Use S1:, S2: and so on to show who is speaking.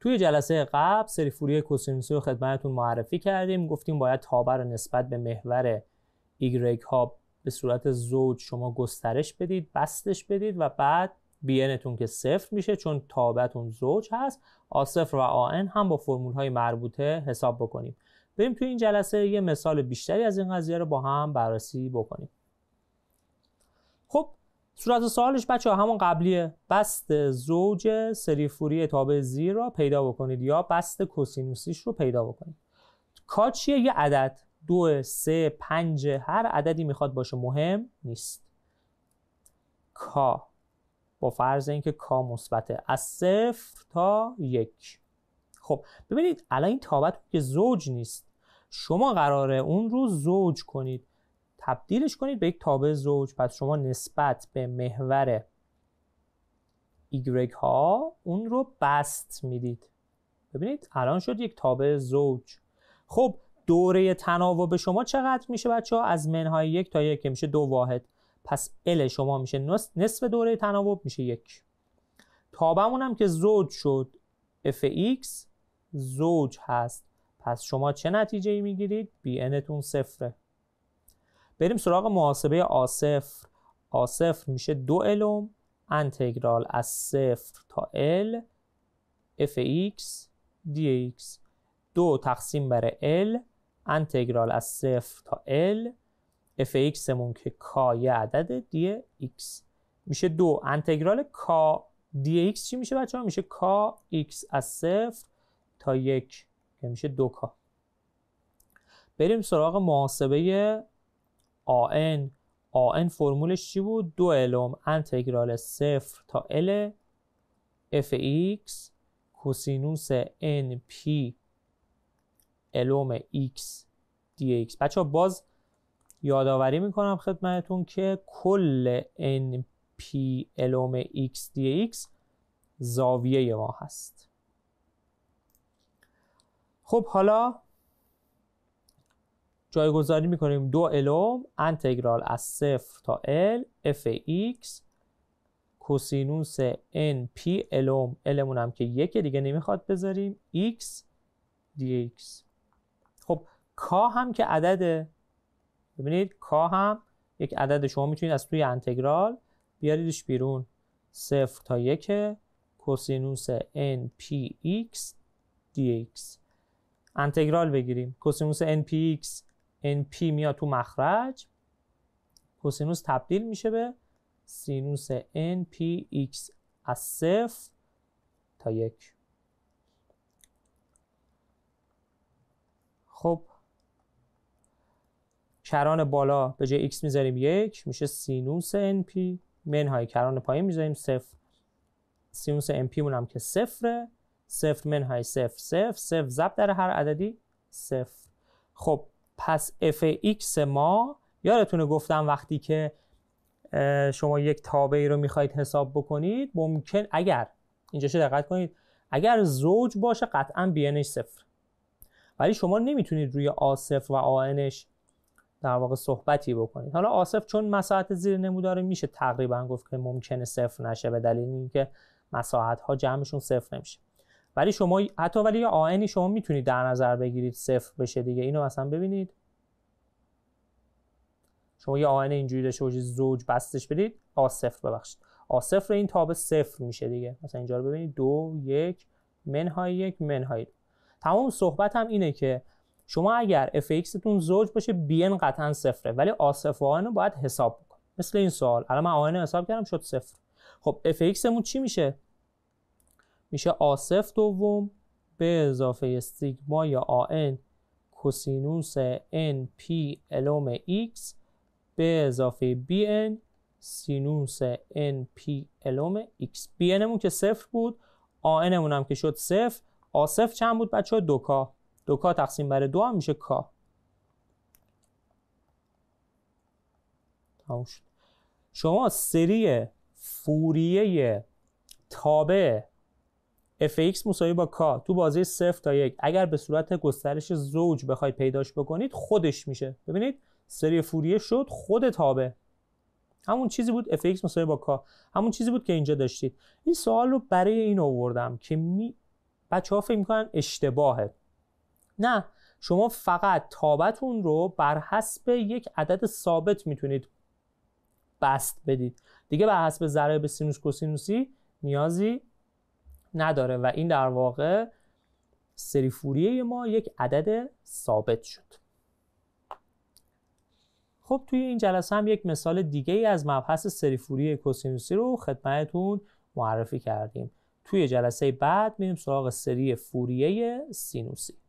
S1: توی جلسه قبل سری فوریه کوسینوسی رو خدمتتون معرفی کردیم گفتیم باید تابه رو نسبت به محور ایگرگ ها به صورت زوج شما گسترش بدید بستش بدید و بعد بینتون که صفر میشه چون تابتون زوج هست آصفر صفر و آن هم با فرمول های مربوطه حساب بکنیم بریم توی این جلسه یه مثال بیشتری از این قضیه رو با هم بررسی بکنیم خب صورت سوالش بچه همون قبلیه بست زوج سریفوری تابع زیر را پیدا بکنید یا بست کوسینوسیش رو پیدا بکنید کا چیه یه عدد دو سه پنج هر عددی میخواد باشه مهم نیست کا با فرض اینکه کا مثبته از صفر تا یک خب ببینید الان این تابت که زوج نیست شما قراره اون رو زوج کنید تبدیلش کنید به یک تابع زوج پس شما نسبت به محور ایگرگ ها اون رو بست میدید ببینید الان شد یک تابع زوج خب دوره تناوب شما چقدر میشه بچه ها از منهای یک تا یک میشه دو واحد پس ال شما میشه نصف دوره تناوب میشه یک تابمون هم که زوج شد اف ایکس زوج هست پس شما چه نتیجه ای میگیرید؟ بی انتون صفره بریم سراغ محاسبه آصفر آصفر میشه دو الوم انتگرال از صفر تا ال اف f دی dx دو تقسیم بر ال انتگرال از صفر تا ال اف ایکس مون که کا یه عدد ایکس میشه دو انتگرال کا دی dx چی میشه بچه ها؟ میشه کا ایکس از صفر تا یک که یعنی میشه دو کا بریم سراغ محاسبه آن آن فرمولش چی بود؟ دو الوم انتگرال صفر تا ال اف ایکس کوسینوس ان پی علوم ایکس دی ایکس بچه باز یادآوری میکنم خدمتون که کل ان پی الوم ایکس دی ایکس زاویه ما هست خب حالا جایگذاری میکنیم دو الوم انتگرال از صفر تا ال اف ایکس کوسینوس ان پی الوم المون هم که یک دیگه نمیخواد بذاریم ایکس دی ایکس خب کا هم که عدده ببینید کا هم یک عدد شما میتونید از توی انتگرال بیاریدش بیرون صفر تا یک کوسینوس ان پی ایکس دی ایکس انتگرال بگیریم کوسینوس ان پی ایکس NP میاد تو مخرج کوسینوس تبدیل میشه به سینوس NPX از صفر تا یک خب کران بالا به جای x میذاریم یک میشه سینوس np منهای کران پایین میذاریم صفر سینوس np مون هم که صفره صفر منهای صفر صفر صفر ضرب در هر عددی صفر خب پس fx ما یادتونه گفتم وقتی که شما یک تابعی رو میخواید حساب بکنید ممکن اگر اینجا اینجاش دقت کنید اگر زوج باشه قطعا بینش صفر ولی شما نمیتونید روی آصف و آنش در واقع صحبتی بکنید حالا آصف چون مساحت زیر نموداره میشه تقریبا گفت که ممکنه صفر نشه به دلیل اینکه مساحت ها جمعشون صفر نمیشه ولی شما حتی ولی یه آنی شما میتونید در نظر بگیرید صفر بشه دیگه اینو مثلا ببینید شما یه آن اینجوری داشته باشید زوج بستش بدید آ صفر ببخشید آ صفر این تاب صفر میشه دیگه مثلا اینجا رو ببینید دو یک منهای یک منهای دو تمام صحبت هم اینه که شما اگر ایکس تون زوج باشه bn قطعا صفره ولی آصف آن رو باید حساب بکن مثل این سوال الان من آن حساب کردم شد صفر خب ایکس مون چی میشه میشه آصف دوم به اضافه سیگما یا آن کوسینوس ان پی الوم x به اضافه ان سینوس ان پی الوم x بی انمون که صفر بود آنمون هم که شد صفر آصف چند بود بچه دو کا دو تقسیم بر دو هم میشه کا شما سری فوریه تابه fx مساوی با کا تو بازی 0 تا 1 اگر به صورت گسترش زوج بخواید پیداش بکنید خودش میشه ببینید سری فوریه شد خود تابه همون چیزی بود fx مساوی با کا همون چیزی بود که اینجا داشتید این سوال رو برای این آوردم که می بچه ها فکر میکنن اشتباهه نه شما فقط تابتون رو بر حسب یک عدد ثابت میتونید بست بدید دیگه بر حسب ضرب سینوس کوسینوسی نیازی نداره و این در واقع سری فوریه ما یک عدد ثابت شد خب توی این جلسه هم یک مثال دیگه ای از مبحث سری فوریه کوسینوسی رو خدمتتون معرفی کردیم توی جلسه بعد میریم سراغ سری فوریه سینوسی